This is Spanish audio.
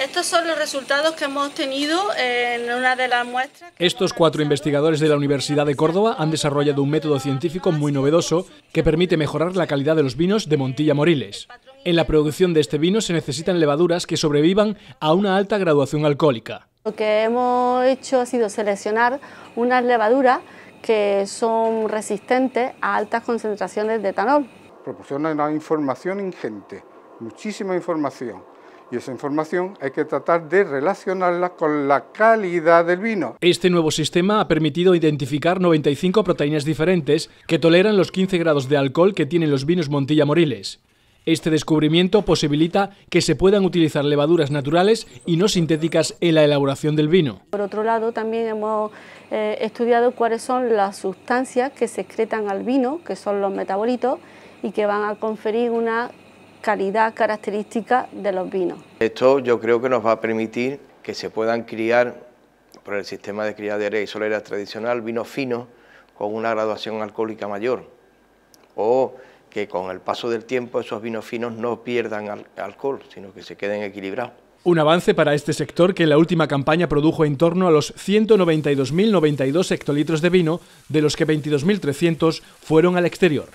Estos son los resultados que hemos obtenido en una de las muestras. Estos cuatro investigadores de la Universidad de Córdoba han desarrollado un método científico muy novedoso que permite mejorar la calidad de los vinos de Montilla Moriles. En la producción de este vino se necesitan levaduras que sobrevivan a una alta graduación alcohólica. Lo que hemos hecho ha sido seleccionar unas levaduras que son resistentes a altas concentraciones de etanol. Proporciona una información ingente, muchísima información y esa información hay que tratar de relacionarla con la calidad del vino. Este nuevo sistema ha permitido identificar 95 proteínas diferentes que toleran los 15 grados de alcohol que tienen los vinos Montilla Moriles. Este descubrimiento posibilita que se puedan utilizar levaduras naturales y no sintéticas en la elaboración del vino. Por otro lado, también hemos eh, estudiado cuáles son las sustancias que se al vino, que son los metabolitos, y que van a conferir una calidad característica de los vinos. Esto yo creo que nos va a permitir que se puedan criar por el sistema de criadera y solera tradicional vinos finos con una graduación alcohólica mayor o que con el paso del tiempo esos vinos finos no pierdan alcohol, sino que se queden equilibrados. Un avance para este sector que en la última campaña produjo en torno a los 192.092 hectolitros de vino, de los que 22.300 fueron al exterior.